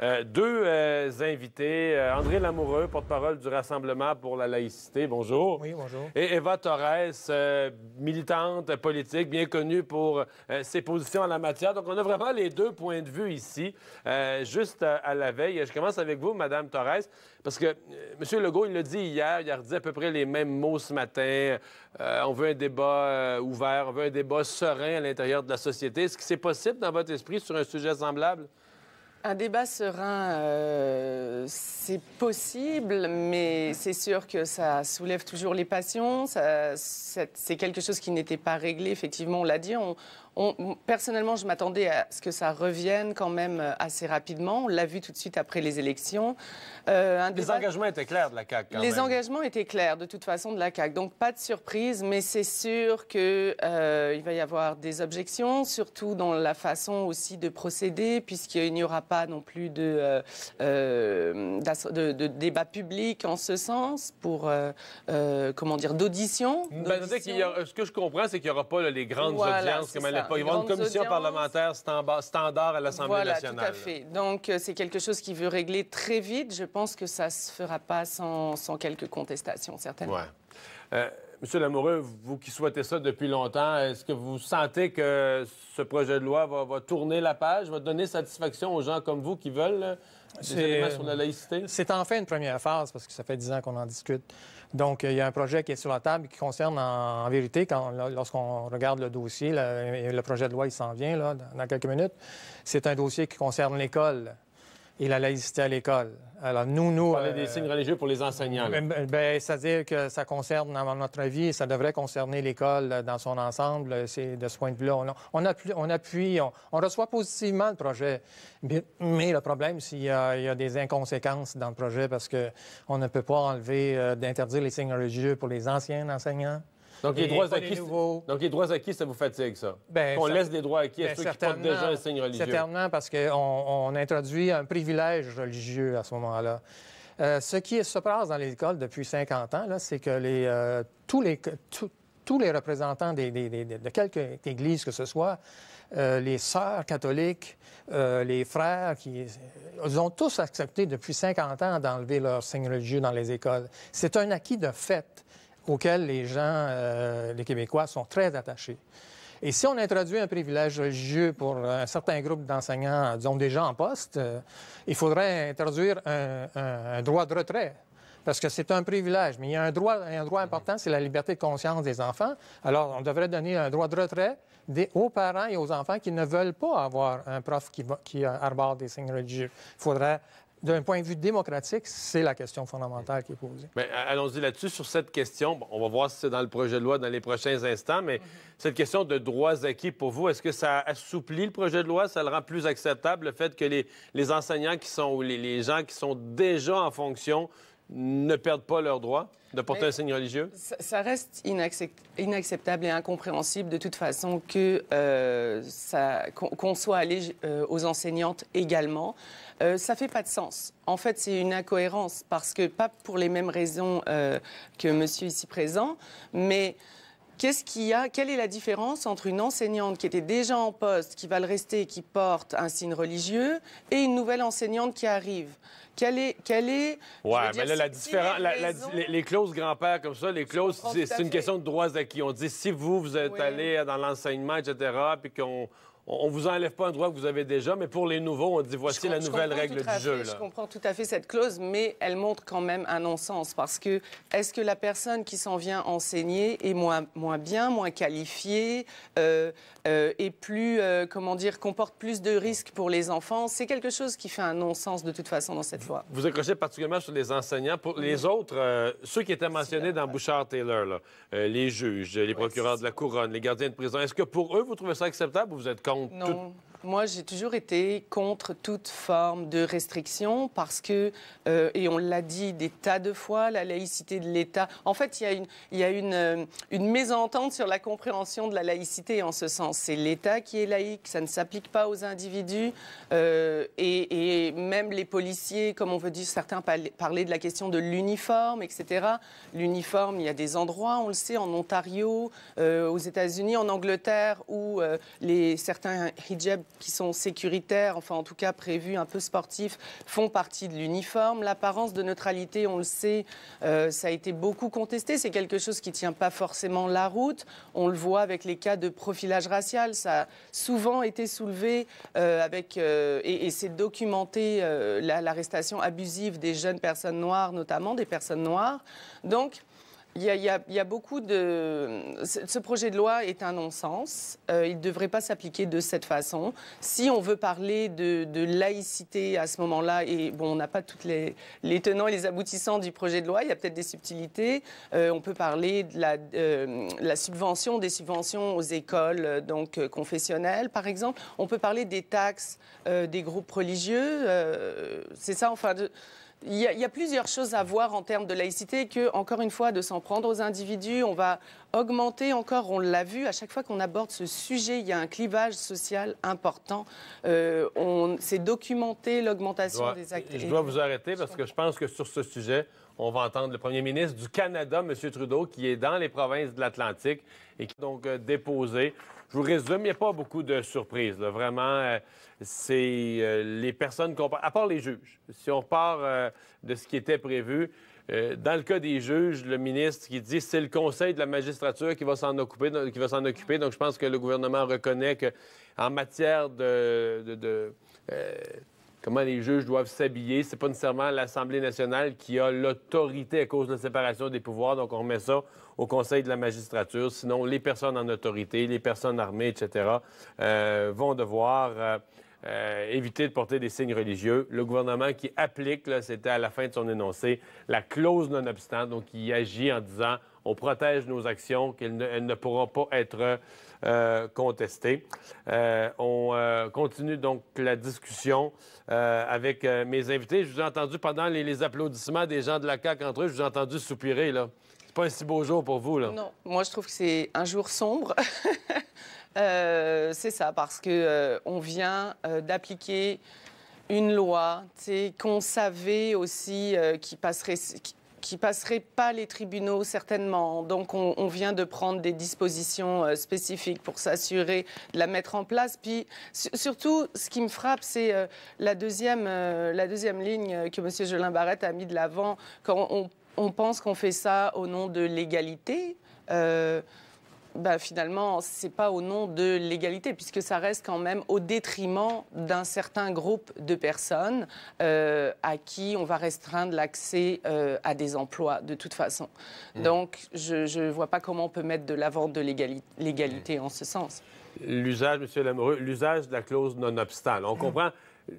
Euh, deux euh, invités, euh, André Lamoureux, porte-parole du Rassemblement pour la laïcité, bonjour. Oui, bonjour. Et Eva Torres, militante politique, bien connue pour ses positions en la matière. Donc, on a vraiment les deux points de vue ici, juste à, la veille. Je commence avec vous, Madame Torres, parce que Monsieur M. Legault, il l'a dit hier, il a redit à peu près les mêmes mots ce matin. on veut un débat ouvert, on veut un débat serein à l'intérieur de la société. Est-ce que c'est possible dans votre esprit sur un sujet semblable? Un débat serein, euh, c'est possible, mais c'est sûr que ça soulève toujours les passions. c'est quelque chose qui n'était pas réglé, effectivement, on l'a dit personnellement, je m'attendais à ce que ça revienne quand même euh, assez rapidement. On l'a vu tout de suite après les élections. Euh, les engagements étaient clairs de la CAQ. les engagements étaient clairs de toute façon de la CAQ. Donc pas de surprise, mais c'est sûr qu'il euh, va y avoir des objections, surtout dans la façon aussi de procéder, puisqu'il n'y aura pas non plus de, débat public en ce sens pour comment dire d'audition. Ben, ce que je comprends, c'est qu'il n'y aura pas les grandes audiences il une commission parlementaire standard à l'Assemblée nationale. Voilà, tout à fait. Donc, euh, c'est quelque chose qui veut régler très vite. Je pense que ça ne se fera pas sans, quelques contestations, certainement. Ouais. Euh, Monsieur Lamoureux, vous qui souhaitez ça depuis longtemps, est-ce que vous sentez que ce projet de loi va, va, tourner la page, va donner satisfaction aux gens comme vous qui veulent euh, des éléments sur la laïcité? C'est enfin une première phase parce que ça fait dix ans qu'on en discute. Donc, il y a un projet qui est sur la table qui concerne, en, vérité, lorsqu'on regarde le dossier, le, le, projet de loi, il s'en vient là, dans quelques minutes, c'est un dossier qui concerne l'école et la laïcité à l'école. Alors, nous, nous. Vous parlez des euh, signes religieux pour les enseignants. Ben, ben, c'est-à-dire que ça concerne, à notre avis, ça devrait concerner l'école euh, dans son ensemble. Euh, c'est de ce point de vue-là. On, on, appuie, on, reçoit positivement le projet. Mais, le problème, c'est qu'il y, a des inconséquences dans le projet parce qu'on ne peut pas enlever, d'interdire les signes religieux pour les anciens enseignants. Donc les, droits acquis, donc, les droits acquis, ça vous fatigue, ça? On ben, Qu'on laisse des droits acquis à ben, ceux qui portent déjà un signe religieux. Certainement, parce qu'on on introduit un privilège religieux à ce moment-là. Euh, ce qui se passe dans les écoles depuis 50 ans, c'est que euh, tous, les, représentants des, de quelque église que ce soit, euh, les sœurs catholiques, les frères, ils ont tous accepté depuis 50 ans d'enlever leur signe religieux dans les écoles. C'est un acquis de fait auxquels les gens, euh, les Québécois, sont très attachés. Et si on introduit un privilège religieux pour un certain groupe d'enseignants, disons gens en poste, euh, il faudrait introduire un, droit de retrait. Parce que c'est un privilège, mais il y a un droit, un droit important, c'est la liberté de conscience des enfants. Alors, on devrait donner un droit de retrait des, aux parents et aux enfants qui ne veulent pas avoir un prof qui, qui arbore des signes religieux. Il faudrait d'un point de vue démocratique, c'est la question fondamentale qui est posée. allons-y là-dessus. Sur cette question, on va voir si c'est dans le projet de loi dans les prochains instants, mais cette question de droits acquis pour vous, est-ce que ça assouplit le projet de loi? Ça le rend plus acceptable, le fait que les, les enseignants qui sont ou les, les gens qui sont déjà en fonction ne perdent pas leur droit de porter un signe religieux? Ça, reste inacceptable et incompréhensible de toute façon que euh, qu'on soit allé euh, aux enseignantes également. Ça euh, ça fait pas de sens. En fait, c'est une incohérence parce que pas pour les mêmes raisons que monsieur ici présent, mais Qu'est-ce qu'il y a Quelle est la différence entre une enseignante qui était déjà en poste, qui va le rester et qui porte un signe religieux, et une nouvelle enseignante qui arrive Quelle est, quelle est Ouais, mais là, la différence, les, clauses grand-père comme ça, les clauses, c'est une question de droits acquis. On dit si vous vous êtes allé dans l'enseignement, etc., puis qu'on on vous enlève pas un droit que vous avez déjà, mais pour les nouveaux, on dit voici la nouvelle règle du jeu. Je comprends tout à fait cette clause, mais elle montre quand même un non-sens parce que est-ce que la personne qui s'en vient enseigner est moins, moins bien, moins qualifiée et euh, euh, plus, euh, comment dire, comporte plus de risques pour les enfants C'est quelque chose qui fait un non-sens de toute façon dans cette loi. Vous accrochez particulièrement sur les enseignants. Pour les autres, ceux qui étaient mentionnés dans Bouchard-Taylor, les juges, les procureurs de la couronne, les gardiens de prison, est-ce que pour eux, vous trouvez ça acceptable ou vous êtes contre? non, moi, j'ai toujours été contre toute forme de restriction parce que, euh, et on l'a dit des tas de fois, la laïcité de l'État. En fait, il y a, une, il euh, une, mésentente sur la compréhension de la laïcité en ce sens. C'est l'État qui est laïque, ça ne s'applique pas aux individus. Euh, et, même les policiers, comme on veut dire, certains parler de la question de l'uniforme, etc. L'uniforme, il y a des endroits, on le sait, en Ontario, aux États-Unis, en Angleterre, où les, certains hijabs qui sont sécuritaires, enfin en tout cas prévus un peu sportifs, font partie de l'uniforme. L'apparence de neutralité, on le sait, euh, ça a été beaucoup contesté. C'est quelque chose qui ne tient pas forcément la route. On le voit avec les cas de profilage racial. Ça a souvent été soulevé euh, avec, euh, et, et c'est documenté l'arrestation abusive des jeunes personnes noires, notamment des personnes noires. Donc, il y, a, beaucoup de. Ce projet de loi est un non-sens. Euh, il ne devrait pas s'appliquer de cette façon. Si on veut parler de, laïcité à ce moment-là, et bon, on n'a pas toutes les, tenants et les aboutissants du projet de loi, il y a peut-être des subtilités. Euh, on peut parler de la, euh, la, subvention, des subventions aux écoles, donc confessionnelles, par exemple. On peut parler des taxes des groupes religieux. C'est ça, enfin. De, il y, a, plusieurs choses à voir en termes de laïcité que, encore une fois, de s'en prendre aux individus, on va augmenter encore, on l'a vu, à chaque fois qu'on aborde ce sujet, il y a un clivage social important. Euh, on C'est documenté l'augmentation des actes. Je dois vous arrêter parce que je pense que sur ce sujet, on va entendre le premier ministre du Canada, M. Trudeau, qui est dans les provinces de l'Atlantique et qui a donc euh, déposé je vous résume, il n'y a pas beaucoup de surprises. Vraiment, euh, c'est euh, les personnes qu'on À part les juges. Si on part euh, de ce qui était prévu, dans le cas des juges, le ministre qui dit c'est le conseil de la magistrature qui va s'en occuper, qui va s'en occuper. Donc, je pense que le gouvernement reconnaît que en matière de comment les juges doivent s'habiller. C'est pas nécessairement l'Assemblée nationale qui a l'autorité à cause de la séparation des pouvoirs. Donc, on remet ça au Conseil de la magistrature. Sinon, les personnes en autorité, les personnes armées, etc., euh, vont devoir euh, euh, éviter de porter des signes religieux. Le gouvernement qui applique, c'était à la fin de son énoncé, la clause non-obstant, donc qui agit en disant on protège nos actions, qu'elles ne, pourront pas être euh, contesté. Euh, on euh, continue donc la discussion avec mes invités. Je vous ai entendu pendant les, applaudissements des gens de la CAQ entre eux, je vous ai entendu soupirer. Là. C'est pas un si beau jour pour vous, là. Non, moi je trouve que c'est un jour sombre. c'est ça, parce qu'on vient d'appliquer une loi qu'on savait aussi qui passerait, qui passerait pas les tribunaux certainement. Donc on, vient de prendre des dispositions euh, spécifiques pour s'assurer de la mettre en place. Puis surtout, ce qui me frappe, c'est euh, la, deuxième, euh, la deuxième ligne que M. Jolin Barrette a mis de l'avant. Quand on, on pense qu'on fait ça au nom de l'égalité. Bah, finalement, ce n'est pas au nom de l'égalité, puisque ça reste quand même au détriment d'un certain groupe de personnes euh, à qui on va restreindre l'accès euh, à des emplois, de toute façon. Mmh. Donc, je ne vois pas comment on peut mettre de l'avant de l'égalité mmh. en ce sens. L'usage, Monsieur Lamoureux, l'usage de la clause non obstacle. On mmh. comprend euh,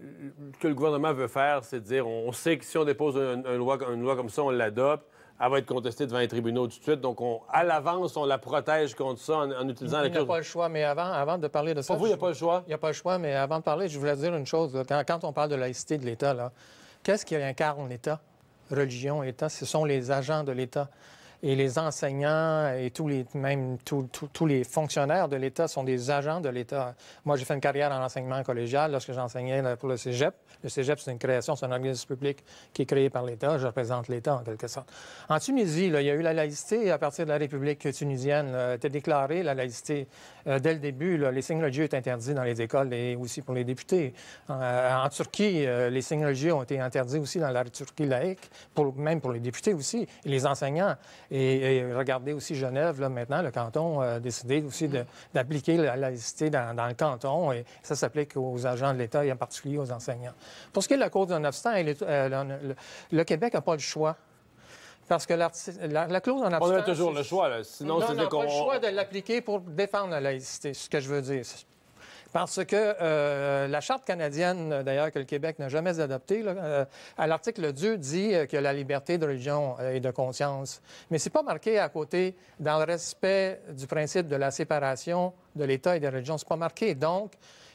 que le gouvernement veut faire, c'est dire on sait que si on dépose une loi comme ça, on l'adopte elle va être contestée devant les tribunaux tout de suite. Donc, on, à l'avance, on la protège contre ça en, utilisant la Il n'y a pas le choix, mais avant, avant de parler de ça. Pour vous, il n'y a pas le choix. Il n'y a pas le choix, mais avant de parler, je voulais dire une chose. Quand, quand on parle de laïcité de l'État, qu'est-ce qui incarne l'État? Religion, État, ce sont les agents de l'État et les enseignants et tous les, même tous les fonctionnaires de l'État sont des agents de l'État. Moi, j'ai fait une carrière en enseignement collégial lorsque j'enseignais pour le cégep. Le cégep, c'est une création, c'est un organisme public qui est créé par l'État. Je représente l'État, en quelque sorte. En Tunisie, il y a eu la laïcité à partir de la République tunisienne. Là, était déclarée la laïcité euh, dès le début. les signes religieux étaient interdits dans les écoles et aussi pour les députés. en euh, Turquie, euh, les signes religieux ont été interdits aussi dans la Turquie laïque, pour, même pour les députés aussi, et les enseignants. Et, regardez aussi Genève, là, maintenant, le canton a décidé aussi mm. d'appliquer la laïcité dans, le canton et ça s'applique aux agents de l'État et en particulier aux enseignants. Pour ce qui est de la clause d'un abstent, le, Québec n'a pas le choix parce que la, la, clause en On a toujours le choix, là. sinon... pas le choix de l'appliquer pour défendre la laïcité, ce que je veux dire. Parce que euh, la Charte canadienne, d'ailleurs, que le Québec n'a jamais adoptée, euh, à l'article 2 dit euh, que la liberté de religion et de conscience. Mais c'est pas marqué à côté dans le respect du principe de la séparation de l'État et des religions. C'est pas marqué. Donc,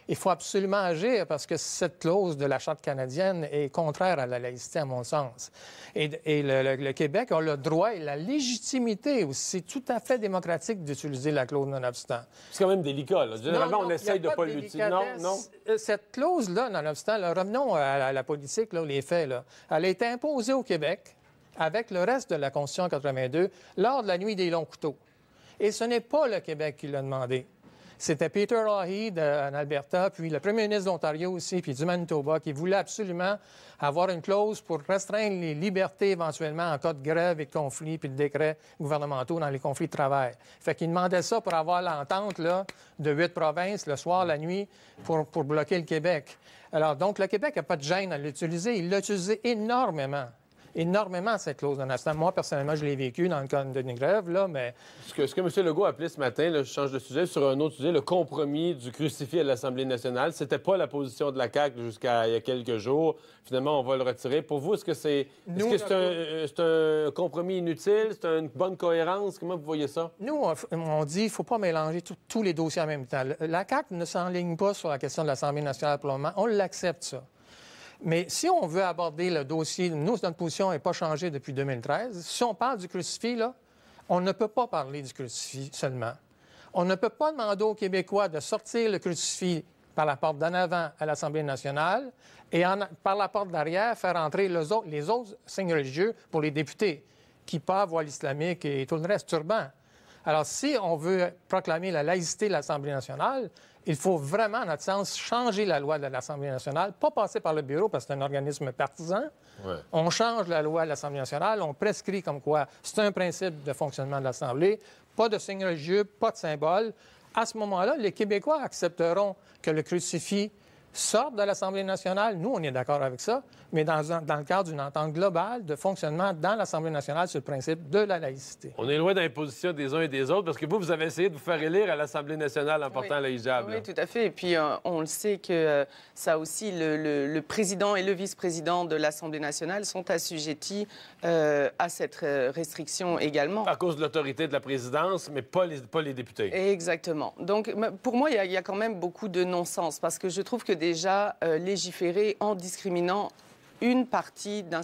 il faut absolument agir parce que cette clause de la Charte canadienne est contraire à la laïcité, à mon sens. Et, le, Québec a le droit et la légitimité aussi tout à fait démocratique d'utiliser la clause non C'est quand même délicat. Là. on essaye de ne pas l'utiliser. Non, non. Euh, cette clause-là, non-obstant, revenons à la, politique, là, les faits. Là. Elle a été imposée au Québec avec le reste de la Constitution 82 lors de la nuit des longs couteaux. Et ce n'est pas le Québec qui l'a demandé. C'était Peter Lougheed en Alberta, puis le premier ministre d'Ontario aussi, puis du Manitoba, qui voulait absolument avoir une clause pour restreindre les libertés éventuellement en cas de grève et de conflit, puis de décrets gouvernementaux dans les conflits de travail. Fait qu'il demandait ça pour avoir l'entente là, de huit provinces le soir, la nuit, pour, pour bloquer le Québec. Alors, donc, le Québec n'a pas de gêne à l'utiliser. Il l'a utilisé énormément énormément cette clause d'un instant. Moi, personnellement, je l'ai vécu dans le cadre de grève, là, mais... Ce que, ce que M. Legault a appelé ce matin, là, je change de sujet, sur un autre sujet, le compromis du crucifié à l'Assemblée nationale, c'était pas la position de la CAQ jusqu'à il y a quelques jours. Finalement, on va le retirer. Pour vous, est-ce que c'est est euh, -ce un, compromis inutile? C'est une bonne cohérence? Comment vous voyez ça? Nous, on, dit qu'il ne faut pas mélanger tous les dossiers en même temps. La CAQ ne s'enligne pas sur la question de l'Assemblée nationale pour le moment. On l'accepte, ça. Mais si on veut aborder le dossier, nous, notre position n'est pas changée depuis 2013. Si on parle du crucifix, là, on ne peut pas parler du crucifix seulement. On ne peut pas demander aux Québécois de sortir le crucifix par la porte d'en avant à l'Assemblée nationale et par la porte d'arrière faire entrer les autres, signes religieux pour les députés, qui partent voile islamique et tout le reste, turban. Alors, si on veut proclamer la laïcité de l'Assemblée nationale, il faut vraiment, à notre sens, changer la loi de l'Assemblée nationale, pas passer par le bureau parce que c'est un organisme partisan. On change la loi de l'Assemblée nationale, on prescrit comme quoi c'est un principe de fonctionnement de l'Assemblée, pas de signe religieux, pas de symbole. À ce moment-là, les Québécois accepteront que le crucifix sortent de l'Assemblée nationale. Nous, on est d'accord avec ça, mais dans, le cadre d'une entente globale de fonctionnement dans l'Assemblée nationale sur le principe de la laïcité. On est loin d'imposition des uns et des autres parce que vous, vous avez essayé de vous faire élire à l'Assemblée nationale en portant oui. Oui, tout à fait. Et puis, euh, on le sait que euh, ça aussi, le, président et le vice-président de l'Assemblée nationale sont assujettis euh, à cette restriction également. À cause de l'autorité de la présidence, mais pas les, pas les députés. Exactement. Donc, pour moi, il y, a quand même beaucoup de non-sens parce que je trouve que des déjà euh, légiféré en discriminant une partie de,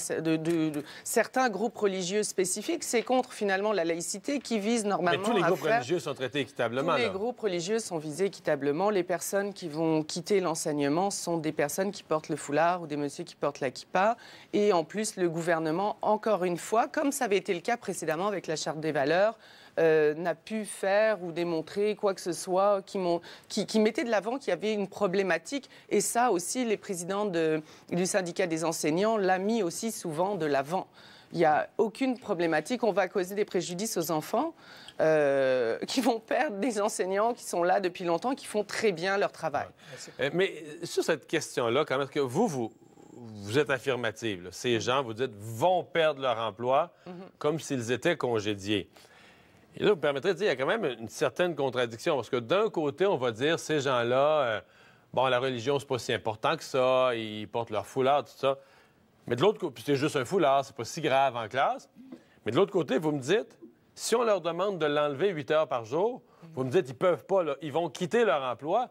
certains groupes religieux spécifiques. C'est contre finalement la laïcité qui vise normalement. Mais tous les groupes religieux sont traités équitablement. Tous les groupes religieux sont visés équitablement. Les personnes qui vont quitter l'enseignement sont des personnes qui portent le foulard ou des messieurs qui portent la kippa. Et en plus, le gouvernement, encore une fois, comme ça avait été le cas précédemment avec la charte des valeurs, euh, n'a pu faire ou démontrer quoi que ce soit qui, mettait de l'avant qu'il y avait une problématique. Et ça aussi, les présidents du syndicat des enseignants l'a mis aussi souvent de l'avant. Il n'y a aucune problématique. On va causer des préjudices aux enfants euh, qui vont perdre des enseignants qui sont là depuis longtemps, qui font très bien leur travail. Euh, mais sur cette question-là, quand même, que vous, vous, êtes affirmative. Ces gens, vous dites, vont perdre leur emploi mhm. comme s'ils étaient congédiés. Et là, vous permettrez de dire, il y a quand même une certaine contradiction, parce que d'un côté, on va dire, ces gens-là, euh, bon, la religion, c'est pas si important que ça, ils portent leur foulard, tout ça. Mais de l'autre côté, c'est juste un foulard, c'est pas si grave en classe. Mais de l'autre côté, vous me dites, si on leur demande de l'enlever huit heures par jour, vous me dites, ils peuvent pas, là, ils vont quitter leur emploi.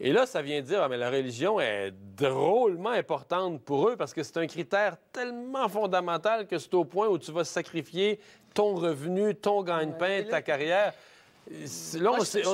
Et là, ça vient dire, ah, mais la religion est drôlement importante pour eux parce que c'est un critère tellement fondamental que c'est au point où tu vas sacrifier ton revenu, ton gagne-pain, ta carrière. Là, c'est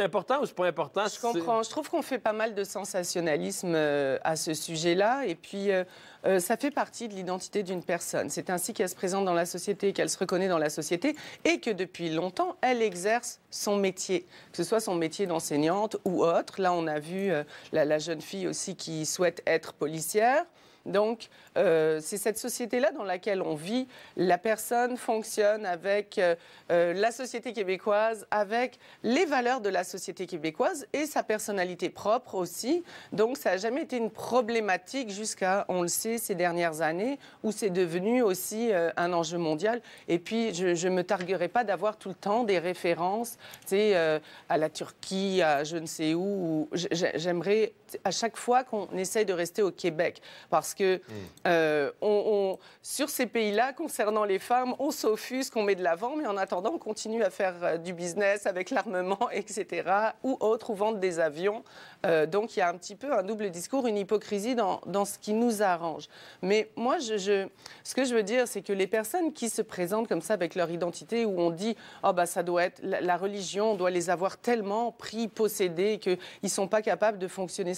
important ou c'est pas important? Je comprends. Je trouve qu'on fait pas mal de sensationnalisme euh, à ce sujet-là. Et puis, euh, euh, ça fait partie de l'identité d'une personne. C'est ainsi qu'elle se présente dans la société, qu'elle se reconnaît dans la société et que depuis longtemps, elle exerce son métier, que ce soit son métier d'enseignante ou autre. Là, on a vu la, jeune fille aussi qui souhaite être policière. Donc, euh, c'est cette société-là dans laquelle on vit. La personne fonctionne avec euh, euh, la société québécoise, avec les valeurs de la société québécoise et sa personnalité propre aussi. Donc, ça n'a jamais été une problématique jusqu'à, on le sait, ces dernières années, où c'est devenu aussi un enjeu mondial. Et puis, je ne me targuerai pas d'avoir tout le temps des références, à la Turquie, à je ne sais où. où J'aimerais à chaque fois qu'on essaye de rester au Québec. Parce que hmm. euh, on, sur ces pays-là, concernant les femmes, on s'offuse, qu'on met de l'avant, mais en attendant, on continue à faire euh, du business avec l'armement, etc., ou autre, ou vendre des avions. Euh, donc il y a un petit peu un double discours, une hypocrisie dans, dans ce qui nous arrange. Mais moi, je, je, ce que je veux dire, c'est que les personnes qui se présentent comme ça avec leur identité, où on dit, oh, bah, ça doit être la, la religion, on doit les avoir tellement pris, possédés, qu'ils ne sont pas capables de fonctionner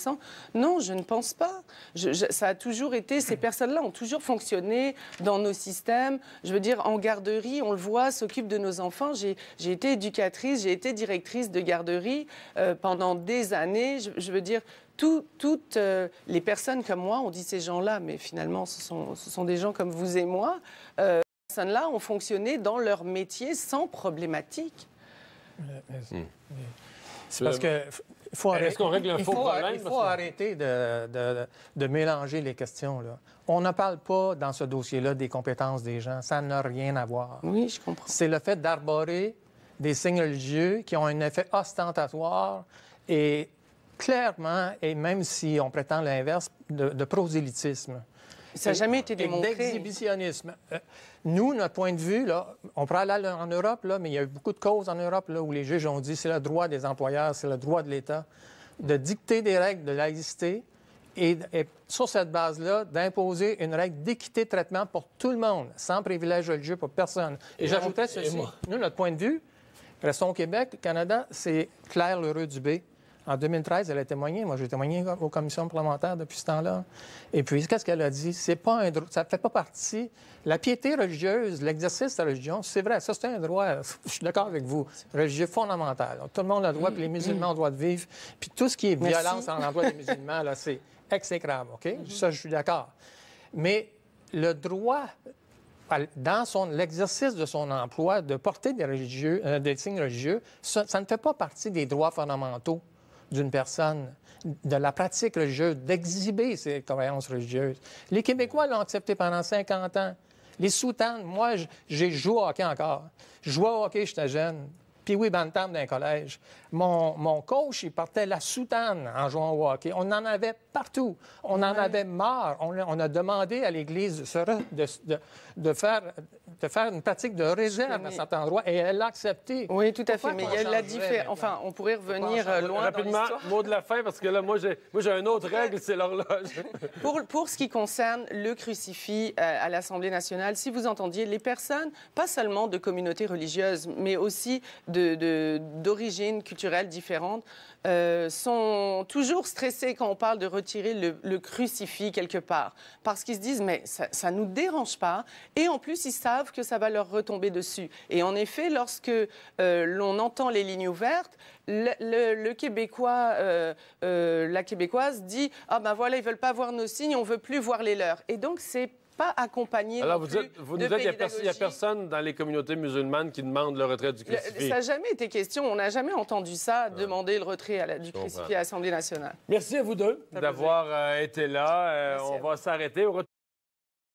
non, je ne pense pas. ça a toujours été, ces personnes-là ont toujours fonctionné dans nos systèmes. Je veux dire, en garderie, on le voit, s'occupe de nos enfants. J'ai été éducatrice, j'ai été directrice de garderie euh, pendant des années. Je, veux dire, toutes euh, les personnes comme moi, on dit ces gens-là, mais finalement, ce sont, ce sont, des gens comme vous et moi. Euh, ces personnes-là ont fonctionné dans leur métier sans problématique. Hmm. C'est parce que il faut, arrêter de, mélanger les questions. Là. On ne parle pas dans ce dossier-là des compétences des gens. Ça n'a rien à voir. Oui, je comprends. C'est le fait d'arborer des signes religieux qui ont un effet ostentatoire et clairement, et même si on prétend l'inverse, de, de prosélytisme. Ça n'a jamais été démontré. D'exhibitionnisme. Euh, nous, notre point de vue, là, on prend là en Europe, là, mais il y a eu beaucoup de causes en Europe là, où les juges ont dit c'est le droit des employeurs, c'est le droit de l'État de dicter des règles de laïcité et, sur cette base-là, d'imposer une règle d'équité de traitement pour tout le monde, sans privilège religieux pour personne. Et, j'ajouterais ceci. Nous, notre point de vue, restons au Québec, Canada, c'est Claire du B. En 2013, elle a témoigné. Moi, j'ai témoigné aux commissions parlementaires depuis ce temps-là. Et puis, qu'est-ce qu'elle a dit? C'est pas un droit. Ça fait pas partie. La piété religieuse, l'exercice de la religion, c'est vrai. Ça, c'est un droit. Je suis d'accord avec vous. Religieux fondamental. tout le monde a le droit, puis les musulmans ont le droit de vivre. Puis tout ce qui est violence en l'emploi des musulmans, là, c'est exécrable. OK? Mhm. Ça, je suis d'accord. Mais le droit dans son, l'exercice de son emploi de porter des, religieux, euh, signes religieux, ça, ne fait pas partie des droits fondamentaux d'une personne de la pratique religieuse, d'exhiber ses croyances religieuses. Les Québécois l'ont accepté pendant 50 ans. Les soutanes, moi, j'ai joué au hockey encore. Je au hockey, j'étais jeune. Puis oui, Bantam d'un collège. Mon, coach, il portait la soutane en jouant au hockey. On en avait partout. On en avait marre. On, on a demandé à l'Église de, de, faire, de faire une pratique de réserve à cet endroit et elle l'a accepté. Oui, tout à fait. Mais elle la différence. Enfin, on pourrait revenir euh, loin Rapidement, mot de la fin, parce que là, moi, j'ai, une autre règle, c'est l'horloge. pour, pour ce qui concerne le crucifix euh, à l'Assemblée nationale, si vous entendiez les personnes, pas seulement de communautés religieuses, mais aussi de, d'origine culturelle, culturelles différentes, euh, sont toujours stressés quand on parle de retirer le, crucifix quelque part, parce qu'ils se disent mais ça, nous dérange pas, et en plus ils savent que ça va leur retomber dessus. Et en effet, lorsque euh, l'on entend les lignes ouvertes, le, le Québécois, euh, la Québécoise dit ah ben voilà ils veulent pas voir nos signes, on veut plus voir les leurs. Et donc c'est accompagné. Alors, vous, vous nous dites qu'il n'y a, personne dans les communautés musulmanes qui demande le retrait du crucifix. ça n'a jamais été question. On n'a jamais entendu ça, demander le retrait à du crucifix à l'Assemblée nationale. Merci à vous deux d'avoir euh, été là. Euh, on va s'arrêter.